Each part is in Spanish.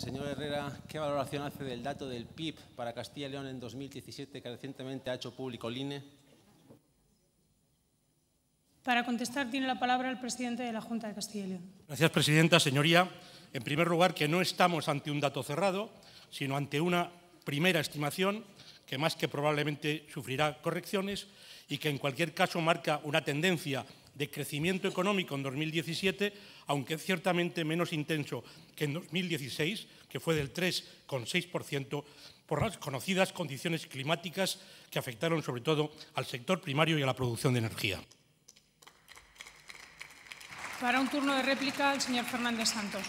Señor Herrera, ¿qué valoración hace del dato del PIB para Castilla y León en 2017 que recientemente ha hecho público el INE? Para contestar tiene la palabra el presidente de la Junta de Castilla y León. Gracias, presidenta. Señoría, en primer lugar, que no estamos ante un dato cerrado, sino ante una primera estimación que más que probablemente sufrirá correcciones y que en cualquier caso marca una tendencia de crecimiento económico en 2017, aunque ciertamente menos intenso que en 2016, que fue del 3,6%, por las conocidas condiciones climáticas que afectaron sobre todo al sector primario y a la producción de energía. Para un turno de réplica, el señor Fernández Santos.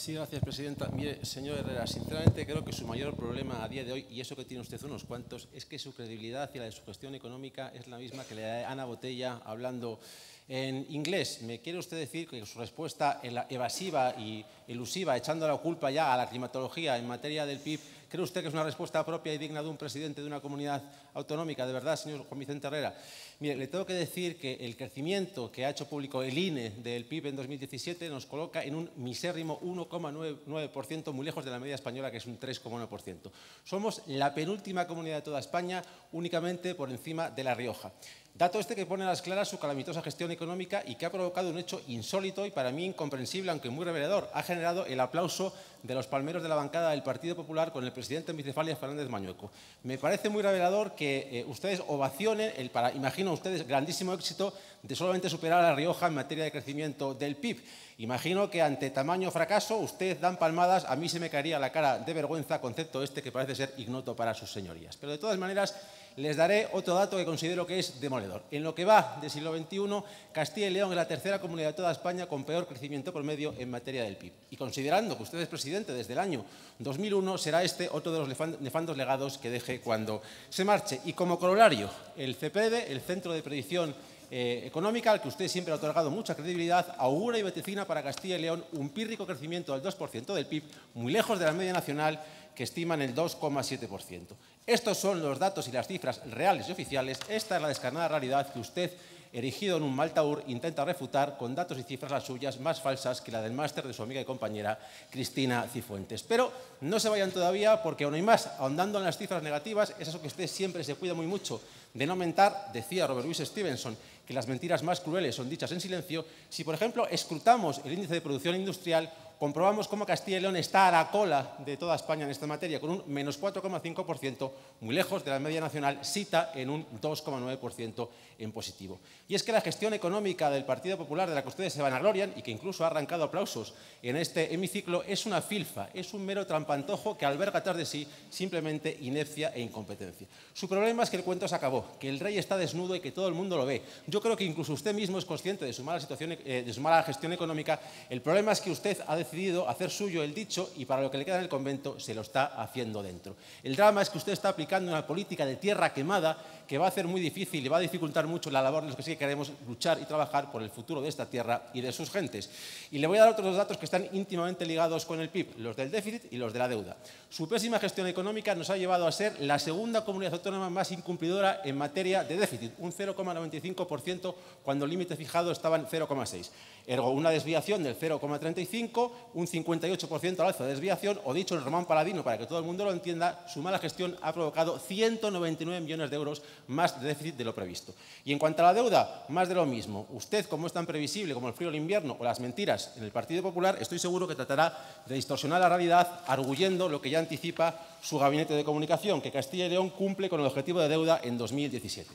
Sí, gracias, presidenta. Mire, señor Herrera, sinceramente creo que su mayor problema a día de hoy, y eso que tiene usted unos cuantos, es que su credibilidad y la de su gestión económica es la misma que le da Ana Botella hablando en inglés. ¿Me quiere usted decir que su respuesta evasiva y elusiva, echando la culpa ya a la climatología en materia del PIB, ¿Cree usted que es una respuesta propia y digna de un presidente de una comunidad autonómica? De verdad, señor Juan Vicente Herrera. Mire, le tengo que decir que el crecimiento que ha hecho público el INE del PIB en 2017 nos coloca en un misérrimo 1,9%, muy lejos de la media española, que es un 3,1%. Somos la penúltima comunidad de toda España, únicamente por encima de La Rioja. Dato este que pone a las claras su calamitosa gestión económica y que ha provocado un hecho insólito y para mí incomprensible, aunque muy revelador. Ha generado el aplauso de los palmeros de la bancada del Partido Popular con el presidente Micefalia Fernández Mañueco. Me parece muy revelador que eh, ustedes ovacionen, el, para, imagino ustedes, grandísimo éxito de solamente superar a La Rioja en materia de crecimiento del PIB. Imagino que ante tamaño fracaso ustedes dan palmadas, a mí se me caería la cara de vergüenza, concepto este que parece ser ignoto para sus señorías. Pero de todas maneras les daré otro dato que considero que es demoledor. En lo que va del siglo XXI, Castilla y León es la tercera comunidad de toda España con peor crecimiento promedio en materia del PIB. Y considerando que usted es presidente desde el año 2001, será este otro de los nefandos legados que deje cuando se marche. Y como corolario, el CPD, el Centro de Predicción eh, económica, al que usted siempre ha otorgado mucha credibilidad, augura y vetecina para Castilla y León un pírrico crecimiento del 2% del PIB, muy lejos de la media nacional que estiman el 2,7%. Estos son los datos y las cifras reales y oficiales. Esta es la descarnada realidad que usted erigido en un maltaur, intenta refutar con datos y cifras las suyas más falsas que la del máster de su amiga y compañera Cristina Cifuentes. Pero no se vayan todavía porque aún hay más, ahondando en las cifras negativas, es eso que usted siempre se cuida muy mucho de no aumentar, decía Robert Louis Stevenson, que las mentiras más crueles son dichas en silencio, si por ejemplo escrutamos el índice de producción industrial comprobamos cómo Castilla y León está a la cola de toda España en esta materia, con un menos 4,5%, muy lejos de la media nacional, cita en un 2,9% en positivo. Y es que la gestión económica del Partido Popular, de la que ustedes se vanaglorian y que incluso ha arrancado aplausos en este hemiciclo, es una filfa, es un mero trampantojo que alberga tarde de sí simplemente inercia e incompetencia. Su problema es que el cuento se acabó, que el rey está desnudo y que todo el mundo lo ve. Yo creo que incluso usted mismo es consciente de su mala, situación, eh, de su mala gestión económica. El problema es que usted ha decidido ...ha decidido hacer suyo el dicho y para lo que le queda en el convento se lo está haciendo dentro. El drama es que usted está aplicando una política de tierra quemada que va a hacer muy difícil y va a dificultar mucho la labor en los que sí queremos luchar y trabajar por el futuro de esta tierra y de sus gentes. Y le voy a dar otros dos datos que están íntimamente ligados con el PIB, los del déficit y los de la deuda. Su pésima gestión económica nos ha llevado a ser la segunda comunidad autónoma más incumplidora en materia de déficit, un 0,95% cuando el límite fijado estaba en 0,6. Ergo, una desviación del 0,35, un 58% al alza de desviación, o dicho en Román Paladino, para que todo el mundo lo entienda, su mala gestión ha provocado 199 millones de euros más déficit de lo previsto. Y en cuanto a la deuda, más de lo mismo. Usted, como es tan previsible como el frío, del invierno o las mentiras en el Partido Popular, estoy seguro que tratará de distorsionar la realidad arguyendo lo que ya anticipa su gabinete de comunicación, que Castilla y León cumple con el objetivo de deuda en 2017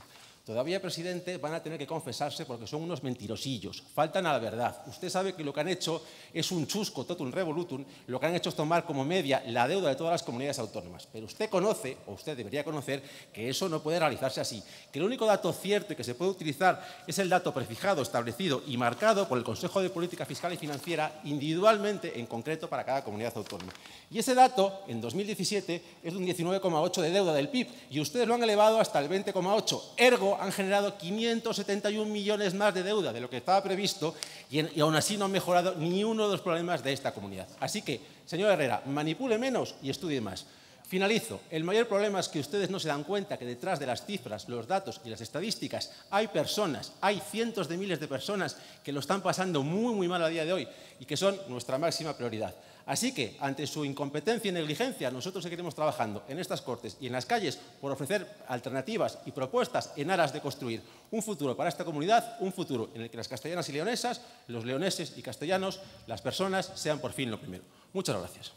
todavía presidente, van a tener que confesarse porque son unos mentirosillos, faltan a la verdad. Usted sabe que lo que han hecho es un chusco totum revolutum, lo que han hecho es tomar como media la deuda de todas las comunidades autónomas. Pero usted conoce, o usted debería conocer, que eso no puede realizarse así, que el único dato cierto y que se puede utilizar es el dato prefijado, establecido y marcado por el Consejo de Política Fiscal y Financiera individualmente en concreto para cada comunidad autónoma. Y ese dato, en 2017, es de un 19,8 de deuda del PIB y ustedes lo han elevado hasta el 20,8. Ergo, han generado 571 millones más de deuda de lo que estaba previsto y, aún así no han mejorado ni uno de los problemas de esta comunidad. Así que, señor Herrera, manipule menos y estudie más. Finalizo. El mayor problema es que ustedes no se dan cuenta que detrás de las cifras, los datos y las estadísticas hay personas, hay cientos de miles de personas que lo están pasando muy, muy mal a día de hoy y que son nuestra máxima prioridad. Así que, ante su incompetencia y negligencia, nosotros seguiremos trabajando en estas Cortes y en las calles por ofrecer alternativas y propuestas en aras de construir un futuro para esta comunidad, un futuro en el que las castellanas y leonesas, los leoneses y castellanos, las personas, sean por fin lo primero. Muchas gracias.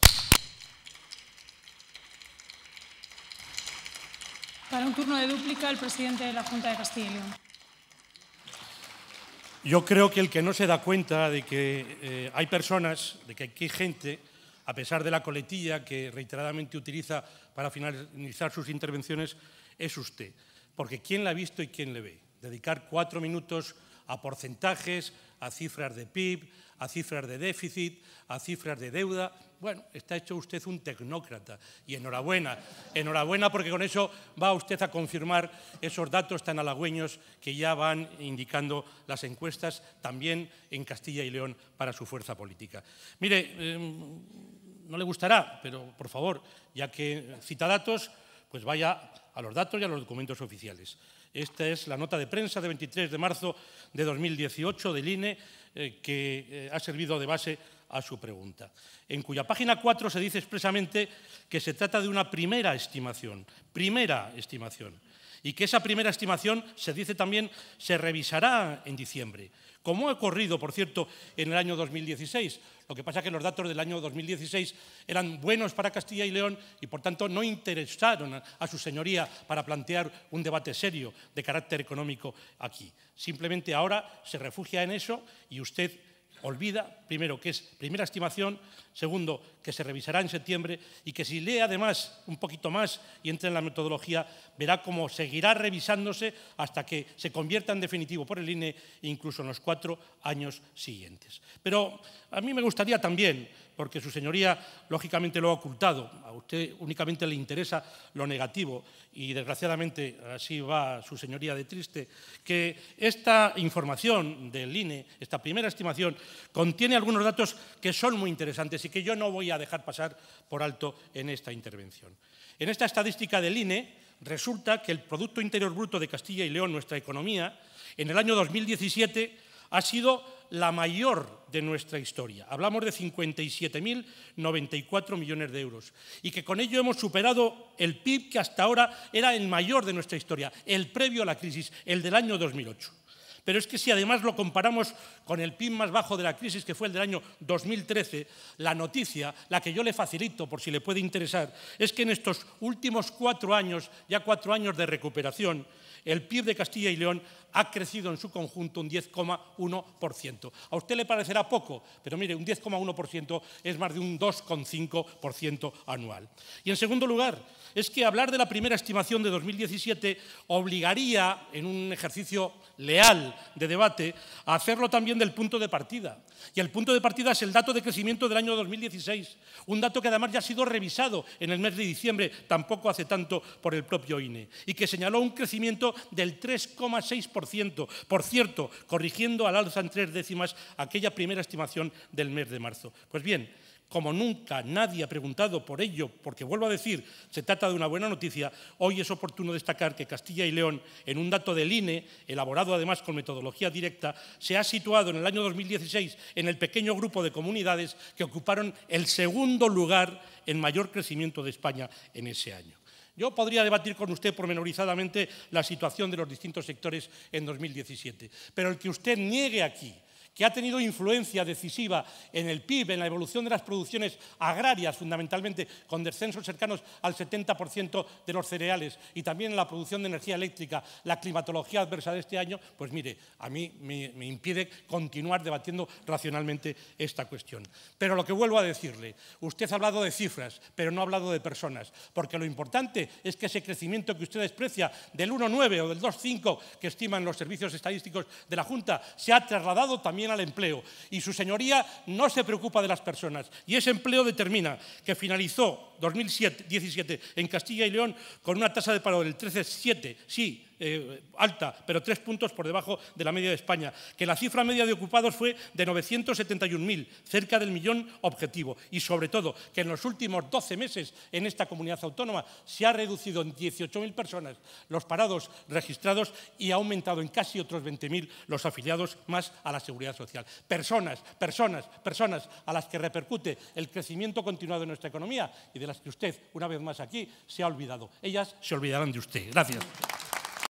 Para un turno de dúplica, el presidente de la Junta de Castilla y León. Yo creo que el que no se da cuenta de que eh, hay personas, de que hay gente, a pesar de la coletilla que reiteradamente utiliza para finalizar sus intervenciones, es usted. Porque ¿quién la ha visto y quién le ve? Dedicar cuatro minutos a porcentajes, a cifras de PIB, a cifras de déficit, a cifras de deuda. Bueno, está hecho usted un tecnócrata y enhorabuena, enhorabuena porque con eso va usted a confirmar esos datos tan halagüeños que ya van indicando las encuestas también en Castilla y León para su fuerza política. Mire, em, no le gustará, pero por favor, ya que cita datos, pues vaya a los datos y a los documentos oficiales. Esta es la nota de prensa de 23 de marzo de 2018 del INE eh, que eh, ha servido de base a su pregunta, en cuya página 4 se dice expresamente que se trata de una primera estimación, primera estimación, y que esa primera estimación, se dice también, se revisará en diciembre, como ha ocurrido, por cierto, en el año 2016. Lo que pasa es que los datos del año 2016 eran buenos para Castilla y León y, por tanto, no interesaron a su señoría para plantear un debate serio de carácter económico aquí. Simplemente ahora se refugia en eso y usted olvida, primero, que es primera estimación, segundo, que se revisará en septiembre y que si lee además un poquito más y entra en la metodología, verá cómo seguirá revisándose hasta que se convierta en definitivo por el INE, incluso en los cuatro años siguientes. Pero a mí me gustaría también, porque su señoría lógicamente lo ha ocultado, a usted únicamente le interesa lo negativo y desgraciadamente así va su señoría de triste, que esta información del INE, esta primera estimación, contiene algunos datos que son muy interesantes y que yo no voy a dejar pasar por alto en esta intervención. En esta estadística del INE resulta que el Producto Interior Bruto de Castilla y León, nuestra economía, en el año 2017 ha sido la mayor de nuestra historia. Hablamos de 57.094 millones de euros y que con ello hemos superado el PIB que hasta ahora era el mayor de nuestra historia, el previo a la crisis, el del año 2008. Pero es que si además lo comparamos con el PIB más bajo de la crisis, que fue el del año 2013, la noticia, la que yo le facilito por si le puede interesar, es que en estos últimos cuatro años, ya cuatro años de recuperación, el PIB de Castilla y León ha crecido en su conjunto un 10,1%. A usted le parecerá poco, pero mire, un 10,1% es más de un 2,5% anual. Y en segundo lugar, es que hablar de la primera estimación de 2017 obligaría, en un ejercicio leal de debate, a hacerlo también del punto de partida. Y el punto de partida es el dato de crecimiento del año 2016, un dato que además ya ha sido revisado en el mes de diciembre, tampoco hace tanto por el propio INE, y que señaló un crecimiento del 3,6% por cierto, corrigiendo al alza en tres décimas aquella primera estimación del mes de marzo. Pues bien, como nunca nadie ha preguntado por ello, porque vuelvo a decir, se trata de una buena noticia, hoy es oportuno destacar que Castilla y León, en un dato del INE, elaborado además con metodología directa, se ha situado en el año 2016 en el pequeño grupo de comunidades que ocuparon el segundo lugar en mayor crecimiento de España en ese año. Yo podría debatir con usted pormenorizadamente la situación de los distintos sectores en 2017, pero el que usted niegue aquí que ha tenido influencia decisiva en el PIB, en la evolución de las producciones agrarias, fundamentalmente con descensos cercanos al 70% de los cereales y también en la producción de energía eléctrica, la climatología adversa de este año, pues mire, a mí me, impide continuar debatiendo racionalmente esta cuestión. Pero lo que vuelvo a decirle, usted ha hablado de cifras, pero no ha hablado de personas, porque lo importante es que ese crecimiento que usted desprecia del 1,9 o del 2,5 que estiman los servicios estadísticos de la Junta se ha trasladado también al empleo. Y su señoría no se preocupa de las personas. Y ese empleo determina que finalizó 2017 en Castilla y León con una tasa de paro del 13,7, sí, eh, alta, pero tres puntos por debajo de la media de España, que la cifra media de ocupados fue de 971.000, cerca del millón objetivo, y sobre todo que en los últimos 12 meses en esta comunidad autónoma se ha reducido en 18.000 personas los parados registrados y ha aumentado en casi otros 20.000 los afiliados más a la seguridad social. Personas, personas, personas a las que repercute el crecimiento continuado de nuestra economía y de las que usted, una vez más aquí, se ha olvidado. Ellas se olvidarán de usted. Gracias.